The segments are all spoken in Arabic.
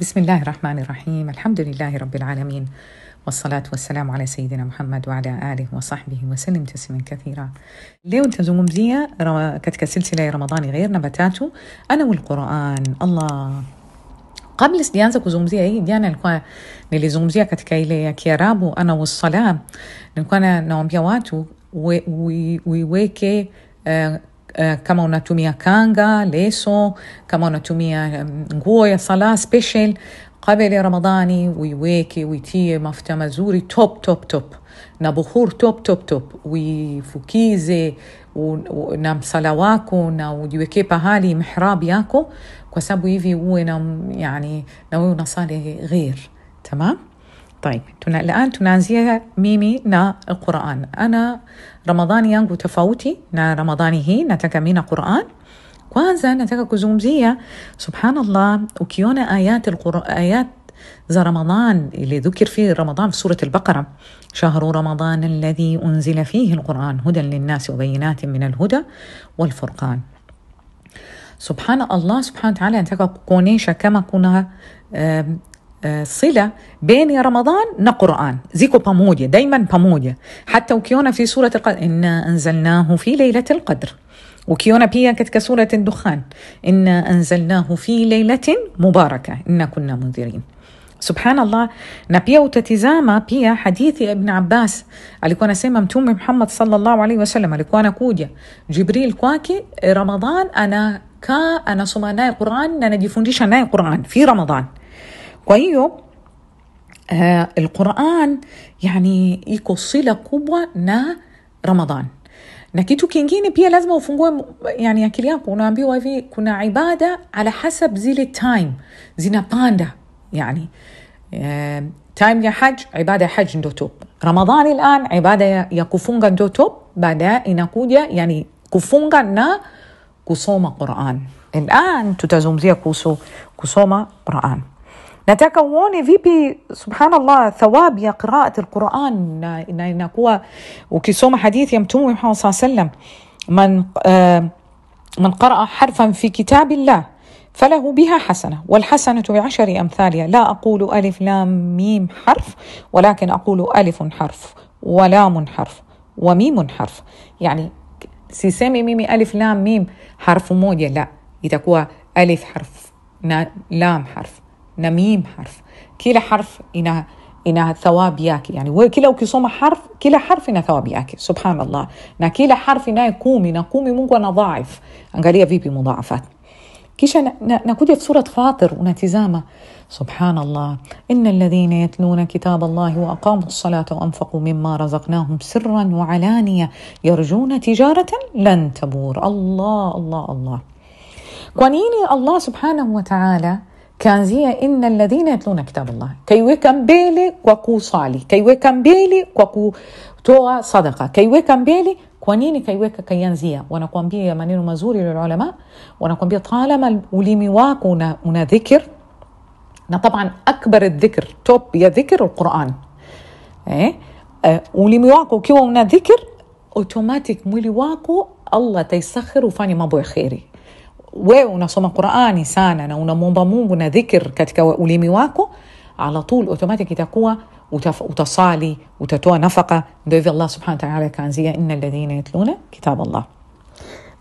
بسم الله الرحمن الرحيم الحمد لله رب العالمين والصلاة والسلام على سيدنا محمد وعلى آله وصحبه وسلم تسليما كثيرا اليوم تزومزية سلسلة رمضاني غير نباتاته أنا والقرآن الله قبل ديانزا كوزومزية أي ديانا نكون نلي زومزية كتكايلة كيرابو أنا والصلاة نكون نومبيواتو ويويكي kama unatumia kanga, leso, kama unatumia nguo ya sala special قبل رمضاني ويويكي ويتيه مفتة مزوري توب توب توب نبخور توب توب توب ويفوكيزي na msala wako na ujiwekee pahali mihrab yako kwa sababu hivi uwe na yani na wewe unasali ghair tamam طيب الآن تنازيها ميمي نا القرآن أنا رمضان يانغو تفاوتي نا رمضاني هي نتكا مينا قرآن كوانزا نتكا كوزومزية سبحان الله وكيونا آيات القرآن آيات ذا رمضان اللي ذكر فيه رمضان في سورة البقرة شهر رمضان الذي أنزل فيه القرآن هدى للناس وبينات من الهدى والفرقان سبحان الله سبحانه وتعالى أنت كونيشا كما كنا صلة بين رمضان نقرآن زيكو باموديا دايما باموديا حتى وكيونا في سورة القدر إنا أنزلناه في ليلة القدر وكيونا بيا كتك سورة الدخان إنا أنزلناه في ليلة مباركة إنا كنا منذرين سبحان الله نبيا وتتزاما بيا حديث ابن عباس سيما محمد صلى الله عليه وسلم اللي wasallam كوديا جبريل كواكي رمضان أنا كا أنا سمعنا القرآن أنا anajifundisha أنا القرآن في رمضان Kwa آه القرآن yani iko sila kubwa na Ramadhan na kitu kingine pia lazima ufungue yani akili yako unaambiwa hivi kuna ibada ala hasab zile time zinapanda yani uh, time ya haj ibada ya haj ndo top ramadhani الان ibada ya, ya kufunga ndo top baadaye inakuja yani kufunga na kusoma quran الان tutazungumzia kuhusu kusoma quran Nataka uone vipi subhanallah thawabu ya qiraati lquran na, na inakuwa ukisoma hadithi ya Mtume Muhammad saa sallam man, uh, man qaraa harfan fi kitabillah فله بها حسنة والحسنة بعشر أمثالها لا أقول ألف لام ميم حرف ولكن أقول ألف حرف ولام حرف وميم حرف يعني سيسمي mimi الف لام ميم حرف moja لا يتكوى الف حرف لام حرف نميم حرف كلا حرف إنا إنا ثواب ياكي يعني وكلا وكسوم حرف كلا حرف إنا ثواب ياكي سبحان الله na kila harfi inayokuumi na kumi mungu anadhaif angalia vipi mudhaafat kisha na, na, في سورة فاطر ونتزامة سبحان الله إن الذين يتلون كتاب الله وأقاموا الصلاة وأنفقوا مما رزقناهم سرا وعلانية يرجون تجارة لن تبور الله الله الله, الله. سبحانه وتعالى كان زي ان الذين يتلون كتاب الله كي ويكم بيلي وكو صالي كي ويكم بيلي وكو توا صدقه كي ويكم بيلي كونيني كي ويكا كي وانا قوان بيه يمانين مزوري للعلماء وانا قوان بيه طالما وليمي واكو ونا ذكر طبعا اكبر الذكر توب يا ذكر القران ايه آه، وليمي واكو كيو ونا ذكر اوتوماتيك مولي واكو الله تيسخر وفاني ما بوي خيري wewe unasoma qurani sana na unamwomba mungu na dhikr katika ulimi wako ala tul automatic itakuwa utasali utatoa nafaka ndo hivyo allah subhana wataala akaanzia ina ladhina yatluna kitab allah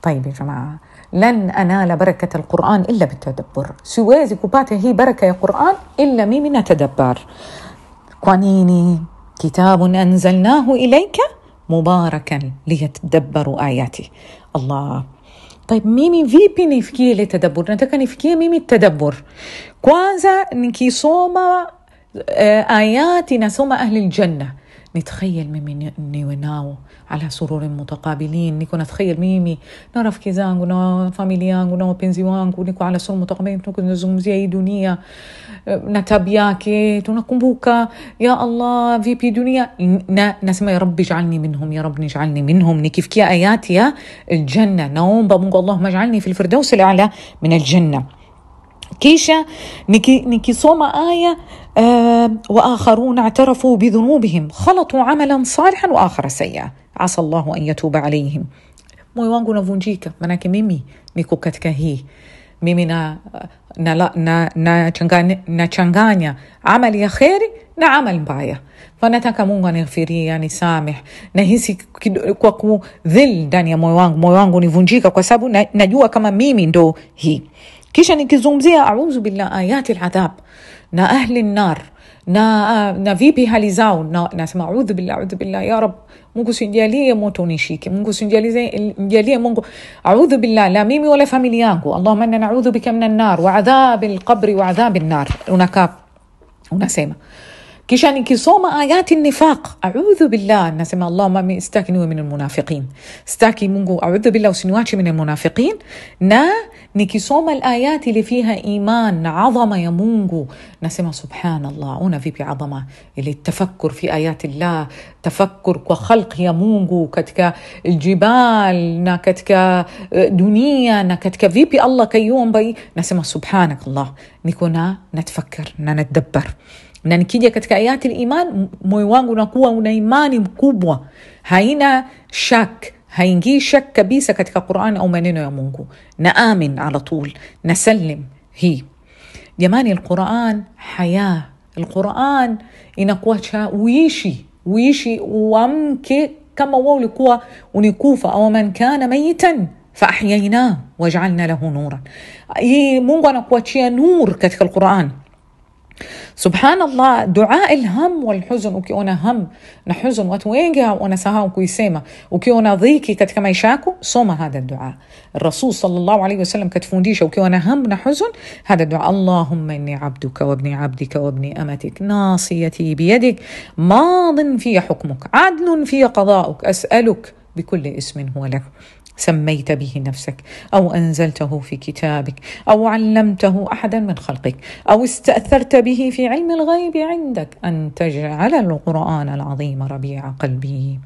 طيب يا جماعة لن أنال بركة القرآن إلا بالتدبر سوازي kupata هي بركة يا قرآن إلا مي من تدبر nini كتاب أنزلناه إليك مباركا liyatadabbaru ayati الله طيب ميمي في بي تدبر لتدبر نتكا نفكي ميمي التدبر كوانزا نكي صوما آه، آياتنا صوما أهل الجنة نتخيل ميمي وناو على سرور متقابلين نكون نتخيل ميمي نعرف كيزان ونا فاميليان ونا بنزي ونكو على سرور متقابلين نكون زي اي دنيا نتابياكي تنكون بوكا يا الله في بي دنيا نسمى يا رب اجعلني منهم يا رب اجعلني منهم نكيف كي اياتي الجنة نوم بمونك الله اجعلني في الفردوس الاعلى من الجنة kisha niki, nikisoma aya uh, eh, waakharun atarafu bidhunubihim khalatu amalan salihan wa akhara asa llahu an yatuba alaihim moyo wangu unavunjika manake mimi niko katika hii mimi nachanganya na, na, na na amali ya kheri na amali mbaya fanataka mungu anifirie anisameh nahisi kwa kudhil ndani ya moyo wangu moyo wangu univunjika kwa sababu na, najua kama mimi ndo hii kisha nikizungumzia audhu billah ayati ladhab na ahli nar na, uh, na vipi hali zao na, nasema audhu billah audhu billah ya rab mungu sinjalie moto unishike mungu sinjalie mungu audhu billah la mimi wala familia yangu allahuma anna naudhu bika min annar waadhabi lqabri waadhabi nnar unakaa unasema كيشاني كيصوم آيات النفاق أعوذ بالله الناس ما ما استاكنوا من المنافقين استاكي منغو أعوذ بالله وسنواتي من المنافقين نا نكيسوما الآيات اللي فيها إيمان عظمة يا مونغو نسمع سبحان الله أنا في بعظمة اللي التفكر في آيات الله تفكر وخلق يا مونغو كتك الجبال نا كتك آه، دنيا نا كتك في بي الله كيوم بي نسمع سبحانك الله نكونا نتفكر نتدبر na nikija katika ayati iman moyo wangu unakuwa una imani mkubwa haina shak haingii shak kabisa katika quran au maneno ya mungu na amin ala tul nasalim hii jamani alquran haya alquran cha uishi uishi uamke kama wewe ulikuwa unikufa au man kana mayitan faahyainah wajalna lahu nuran hii mungu anakuachia nur katika alquran سبحان الله دعاء الهم والحزن وكيونا هم نحزن واتوينجا وانا سها وكويسيما وكيونا ضيكي كتكما يشاكو صوم هذا الدعاء الرسول صلى الله عليه وسلم كتفون ديشا وكيونا هم نحزن هذا الدعاء اللهم اني عبدك وابني عبدك وابني امتك ناصيتي بيدك ماض في حكمك عدل في قضاؤك اسألك بكل اسم هو لك سميت به نفسك او انزلته في كتابك او علمته احدا من خلقك او استاثرت به في علم الغيب عندك ان تجعل القران العظيم ربيع قلبي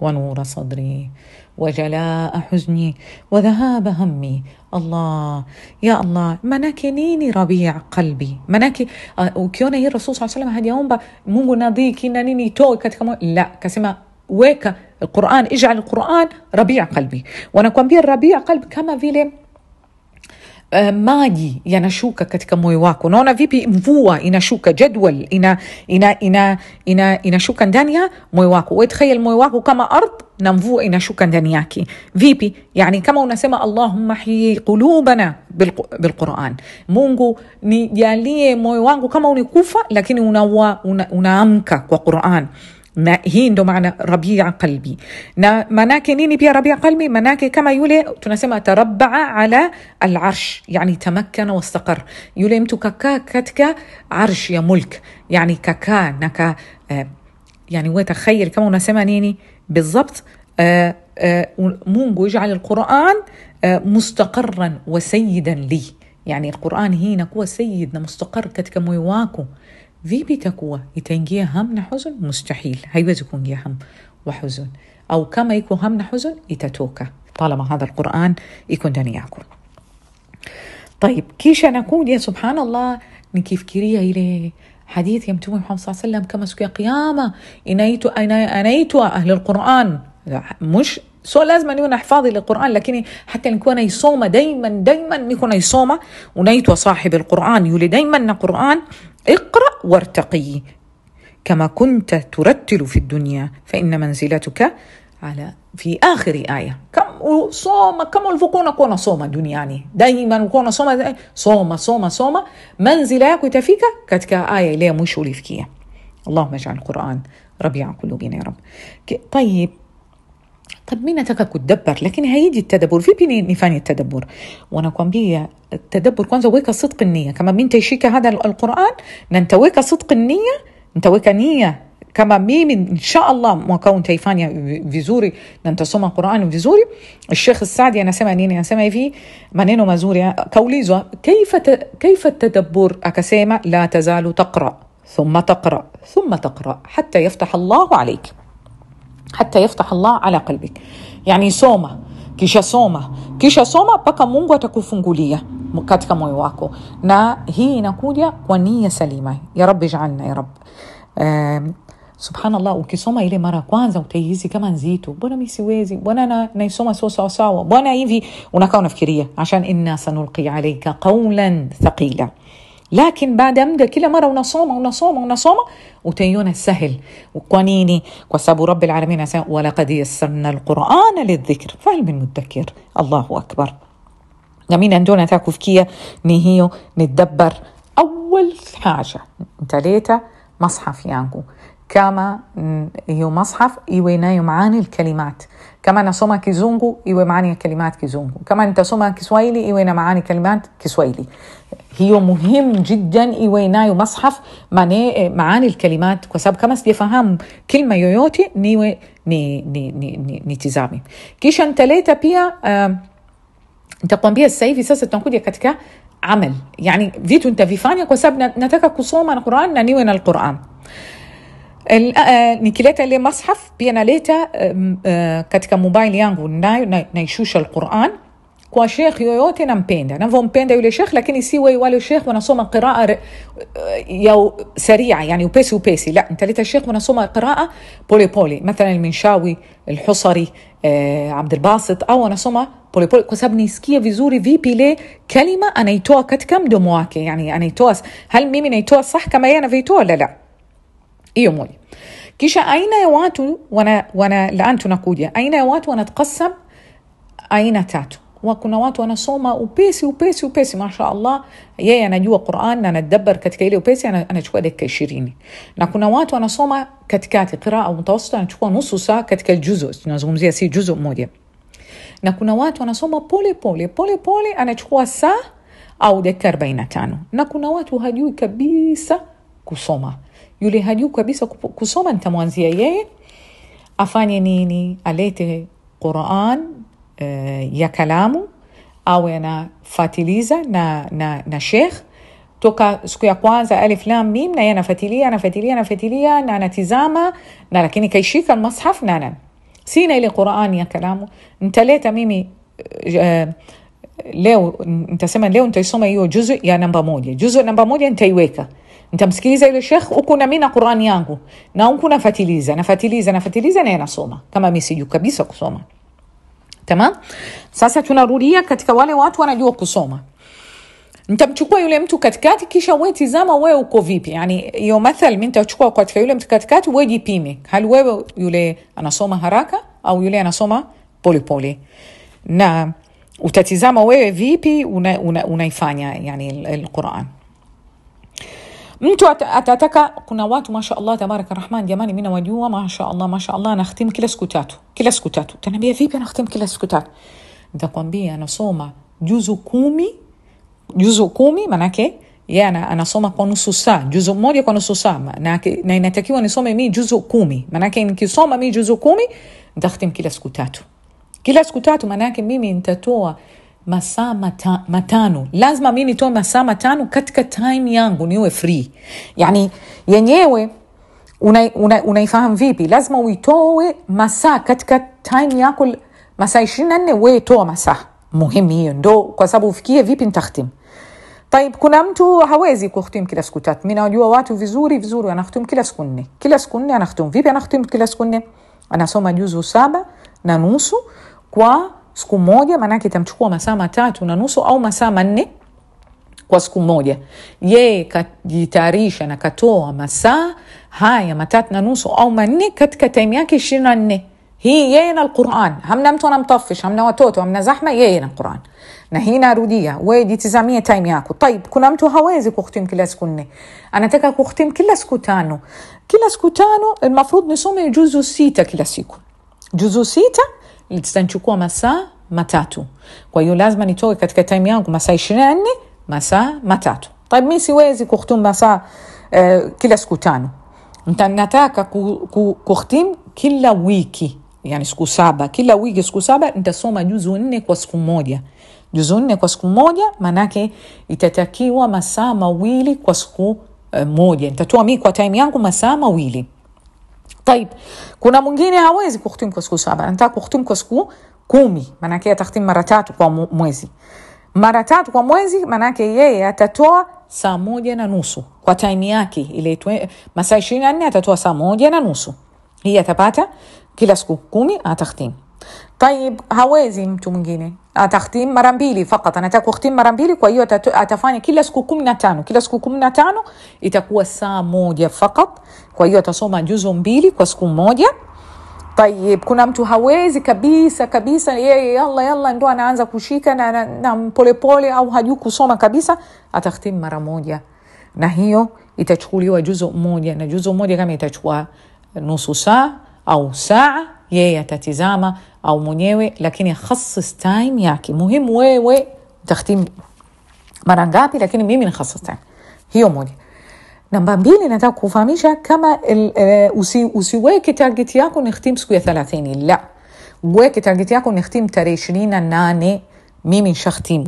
ونور صدري وجلاء حزني وذهاب همي الله يا الله مناكنيني ربيع قلبي مناكي الرسول آه، صلى الله عليه وسلم hadi يوم mungu نضيكي نانيني itoe katika لا كسمة weka Quran, ijal Quran rabia qalbi. Wanakuambia rabia qalbi kama vile Uh, maji yanashuka katika moyo wako. Unaona vipi mvua inashuka, jadwal ina, ina, ina, ina, ndani ya moyo wako. Wetkhayal moyo wako kama ardhi na mvua inashuka ndani yake. Vipi? Yani kama unasema Allahumma hyi qulubana bilquran, Mungu nijalie moyo wangu kama unikufa, lakini unaamka una, una kwa Quran ما هي ندو معنى ربيع قلبي مناك نيني بيا ربيع قلبي مناك كما يولي تنسمى تربع على العرش يعني تمكن واستقر يولي امتو كاكا كتك عرش يا ملك يعني كاكا نكا آه، يعني وتخيل كما نسمى نيني بالضبط آه، آه، مونجو يجعل القرآن مستقرا وسيدا لي يعني القرآن هنا هو سيدنا مستقر كتك مويواكو في يتنجي همنا حزن مستحيل هيبزكون يا هم وحزن أو كما يكون همنا حزن يتتوكا طالما هذا القرآن يكون دنياكم طيب كيش أنا نكون يا سبحان الله كيف كيريا إلى حديث يمتوم محمد صلى الله عليه وسلم كما سكي قيامة إنيت أنا أنيت أهل القرآن مش سو لازم نكون حفاظي للقرآن لكن حتى نكون يصوم دايما دايما نكون يصوم ونيت صاحب القرآن يولي دايما قرآن اقرأ وارتقي كما كنت ترتل في الدنيا فإن منزلتك على في آخر آية كم صوم كم الفقون كون صوم دنياني دائما كون صوم صوم صوم صوم منزلة كتفيك كتك آية لي مش ولفكية اللهم اجعل القرآن ربيع قلوبنا يا رب طيب طب مين تكك تدبر لكن هيدي التدبر في بيني نفاني التدبر وانا كون بي التدبر كونزا ويكا صدق النية كما مين تيشيك هذا القرآن ننتويك صدق النية ننتويك نية كما ميم إن شاء الله كون تيفانيا فيزوري ننت القرآن فيزوري الشيخ السعدي أنا سمع نيني أنا سمع في منينو مازوريا كوليزو كيف كيف التدبر أكسيما لا تزال تقرأ ثم تقرأ ثم تقرأ حتى يفتح الله عليك حتى يفتح الله على قلبك يعني سوما kisha soma, kisha soma mpaka Mungu atakufungulia katika moyo wako, na hii inakuja kwa nia salima. Ya Rabbi ij'alna ya Rabb. Um, subhanallah, ukisoma ile mara ya kwanza utaihisi kama nzito, bwana mi siwezi, bwana na, naisoma sio sawasawa, bwana hivi, unakaa unafikiria, ashan inna sanulqi alaika qaulan thaqila لكن بعد أمدى كل مرة ونصومة ونصومة ونصومة وتيونا سهل وقنيني وسابوا رب العالمين ولقد يسرنا القرآن للذكر فهل من مدكر الله أكبر يمين عندنا تاكو فكية نهيو نتدبر أول حاجة تلاتة مصحف يانكو كما يو مصحف يوينا معاني الكلمات كما نسوما كيزونغو يوي آه، معاني الكلمات كيزونغو كما نتسوما كسويلي يوينا معاني كلمات كسويلي هي مهم جدا يوينا مصحف معني معاني الكلمات كسب كما استفهم كلمه يويوتي ني ني ني ني نتزامي كيشان تلاتة بيا تقوم بيا السيفي ساسا تنقود يا كتكا عمل يعني فيتو انت في فانيا كسب نتاكا كصوم القران نيوين القران, نيوين القرآن. آه، آه، نكلتا لي مصحف بينا ليتا آه، كاتكا موبايل يانغو ناي نايشوش القران كوا شيخ يو يوتي نام بيندا نام فون بيندا يولي شيخ لكن يسي وي والو شيخ وانا صوم قراءة يو سريعة يعني وبيسي وبيسي لا انت ليتا شيخ وانا صوم قراءة بولي بولي مثلا المنشاوي الحصري عبد الباسط او انا صوم بولي بولي كوساب نيسكي فيزوري في بيلي كلمة انا يتوا كاتكا دو مواكي يعني انا يتوا هل ميمي نيتوا صح كما انا فيتوا لا لا iyo moy kisha aina ya watu wana, wana laan tunakuja aina ya watu wanatkasam aina وكنا وات وانا صوما وبيسي وبيسي وبيسي ما شاء الله يا انا جوا قران انا اتدبر كتكيلي وبيسي انا انا شو هذيك كيشيريني نكون وات وانا صوما كتكاتي قراءه متوسطه انا شو نص ساعه كتك الجزء نظم زي سي جزء مودي نكون وات وانا صوما بولي بولي بولي بولي انا شو ساعه او دكر بين تانو نكون وات وهجو كبيسه كصومه yule hajuu kabisa kusoma nitamwanzia yeye afanye nini alete quran uh, ya kalamu awe anafatiliza na, na, na shekh toka siku ya kwanza alif lam mim na yeye na anatizama na lakini kaishika almashaf na sina ile Qur'an ya kalamu nitaleta mimi uh, leo nitasema leo nitaisoma hiyo juzu ya namba moja juzu namba moja nitaiweka nitamsikiliza yule shekh huku nami na Qurani yangu na huku nafatiliza nafatiliza nafatiliza naye nasoma kama mi sijui kabisa kusoma. Tamam, sasa tunarudia katika wale watu wanajua kusoma Ntamchukua yule mtu katikati, kisha we tizama, we uko vipi? Yani hiyo mathal, mi ntachukua katika yule mtu katikati, we jipime hali wewe, yule anasoma haraka au yule anasoma polepole pole. na utatizama wewe vipi unaifanya una, una yani Alquran mtu atataka kuna watu mashaallah tabaraka rahman jamani mi nawajua mashaallah mashaallah anahtimu kila siku tatu kila siku tatu tanaambia vipi anahtimu kila siku tatu nitakwambia anasoma juzu kumi juzu kumi manake ye yeah, anasoma kwa nusu saa juzu moja kwa nusu saa na, na inatakiwa nisome mi juzu kumi manake nikisoma mi juzu kumi ntahtim kila siku tatu kila siku tatu maanaake mimi nitatoa masaa mata, matano lazima mi nitoe masaa matano katika time yangu niwe free yani yenyewe unaifahamu una, una vipi lazima uitoe masaa katika time yako masaa ishirini na nne wetoa masaa muhimu hiyo ndo kwa sababu ufikie vipi ntahtim taib kuna mtu hawezi kuhtim kila siku tatu mi nawajua watu vizuri vizuri anahtim kila siku nne kila siku nne anahtim vipi anahtim kila siku nne anasoma juzu saba na nusu kwa siku moja maanake itamchukua masaa matatu na nusu au masaa manne kwa siku moja yeye kajitayarisha na katoa masaa haya matatu na nusu au manne katika taimu yake ishirini na nne hii yeye na Alquran. Hamna mtu anamtafish, hamna watoto, hamna zahma, yeye na Quran. Na hii narudia, wewe jitizamie time yako. Taib, kuna mtu hawezi kuhitimu kila siku nne, anataka kuhitimu kila siku tano. Kila siku tano, almafrud nisome juzu sita kila siku, juzu sita zitanichukua masaa matatu kwa hiyo lazima nitoke katika tim yangu masaa ishirini na nne masaa matatu tab mi siwezi kuhtimu masaa uh, kila siku tano nataka ku, ku, kuhtimu kila wiki yani siku saba kila wiki siku saba nitasoma juzu nne kwa siku moja juzu nne kwa siku moja maanake itatakiwa masaa mawili kwa siku uh, moja nitatoa mi kwa time yangu masaa mawili طيب كنا mwingine hawezi kuhitimu kwa siku saba anataka kuhitimu kwa siku kumi maanake atahitimu mara tatu kwa mwezi mara tatu kwa mwezi maanake yeye atatoa saa moja na nusu kwa taimu yake ile masaa ishirini na nne atatoa saa moja na nusu hii atapata kila siku kumi atahtim tayib hawezi mtu mwingine atahtim mara mbili fakat anataka kuhtim mara mbili kwa hiyo atafanya kila siku kumi na tano kila siku kumi na tano itakuwa saa moja fakat kwa hiyo atasoma juzu mbili kwa siku moja tayib kuna mtu hawezi kabisa kabisa yeye yalla yalla ndo anaanza kushika na, na, na polepole au hajui kusoma kabisa atahtim mara moja na hiyo itachukuliwa juzu moja na juzu moja kama itachukua nusu saa au saa يي تاتيزاما او مونيوي لكن يخصص تايم ياكي مهم وي وي تختيم مرانغاتي لكن مي من يخصص تايم هي موني نمبر بيلي نتاكو فاميشا كما ال آه، وسي وي كي تارجت ياكو نختيم سكويا ثلاثيني لا ويكي تارجت ياكو نختيم تري شرينا ناني مي من شختيم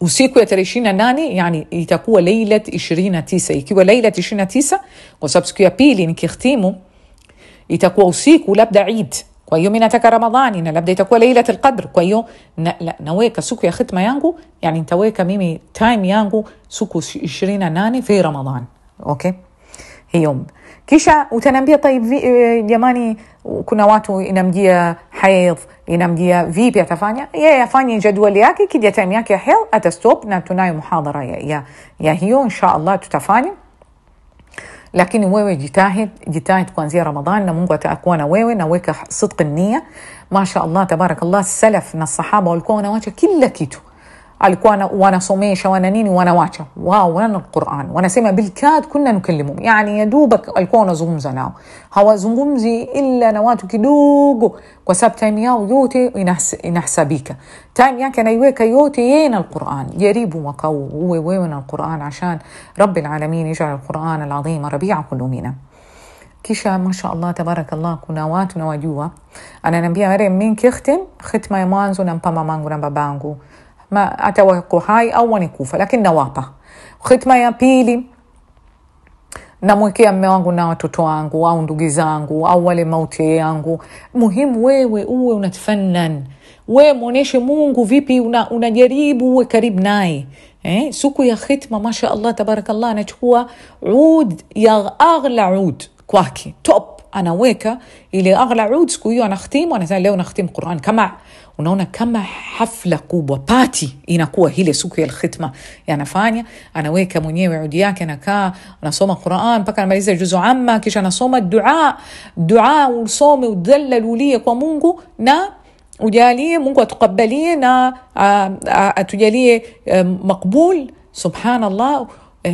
وسيكو تريشينا ناني يعني يتاكو ليلة 20 تيسا يكيو ليلة 20 تيسا وسبسكو يبيلي نكي ختيمو يتكو وسيك ولا بدا عيد كويو مينا تك رمضان ينا لابدا يتكو ليلة القدر كويو ن... لا نويك سوكو يا ختمة يانجو يعني انت ويك ميمي تايم يانجو سوكو شرينا ناني في رمضان اوكي هيوم كيشا وتنام طيب في آه، يماني كنا واتو ينمجيا حيض ينمجيا في بيا تفانيا يا يا فاني جدول ياكي كي دي تايم ياكي حيض اتستوب ناتوناي محاضرة يا يا يا هيو ان شاء الله تتفاني lakini wewe jitahid jitahid kuanzia ramadan na mungu atakuwa na wewe na weka sidqi nia masha allah tabarak allah salaf na sahaba walikuwa wanawacha kila kitu alikuwa wanasomesha wana nini wanawacha wao wana Qur'an, wanasema bilkad kunna nukallimuhum, yani yadubak alikuwa wanazungumza nao, hawazungumzi illa na watu kidogo, kwa sababu time yao yote inahesabika time yake anaiweka yote yeye na Qur'an. Jaribu mwaka huu uwe wewe na Qur'an, ashan rabbil alamin yajal alquran alazim rabia kullumina kisha masha allah tabarakallah kuna watu nawajua ananiambia Mariam, mimi nkikhtim khitma ya mwanzo nampa mamangu na babangu ما أتوقع هاي أو nikufa lakini nawapa khitma ya pili namwekea mme wangu na watoto wangu au ndugu zangu au wale mauti yangu muhimu wewe uwe unatfannan we mwonyeshe mungu vipi una, unajaribu uwe karibu naye eh? siku ya khitma masha allah tabarakallah anachukua ud ya aghla ud kwake top anaweka ile aghla ud siku hiyo anahtimu anasema leo nahtimu quran kama unaona kama hafla kubwa pati inakuwa ile siku ya lkhitma yanafanya anaweka mwenyewe udi yake anakaa anasoma quran mpaka anamaliza juzu amma kisha anasoma dua dua usome udhalal ulie kwa mungu na ujalie mungu atukabalie na atujalie makbul subhanallah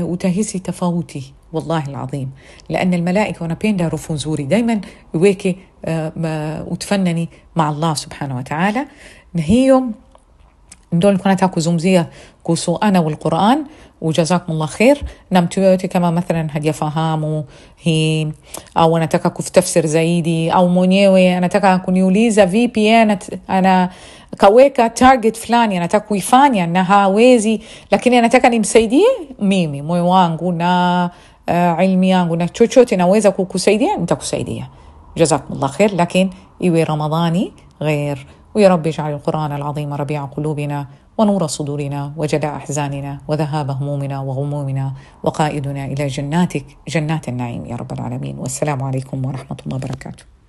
utahisi tofauti wallahi العظيم لان الملائكه wanapenda harufu زوري دائما ويكي آه، وتفنني مع الله سبحانه وتعالى نهيهم دول كانت هاكو زمزية كوسو أنا والقرآن وجزاكم الله خير نم تويوتي كما مثلا هدي فهامو هي أو أنا تكا في تفسير زايدي أو مونيوي أنا تكا نيوليزا في بي أنا أنا كويكا تارجت فلاني أنا تكو يفاني أنا هاويزي لكن أنا تكا نمسيدي ميمي موي علميان na uh, علمي yangu na سيدي naweza kukusaidia nitakusaidia جزاكم الله خير لكن إيوي رمضاني غير ويا رب اجعل القرآن العظيم ربيع قلوبنا ونور صدورنا وجلاء أحزاننا وذهاب همومنا وغمومنا وقائدنا إلى جناتك جنات النعيم يا رب العالمين والسلام عليكم ورحمة الله وبركاته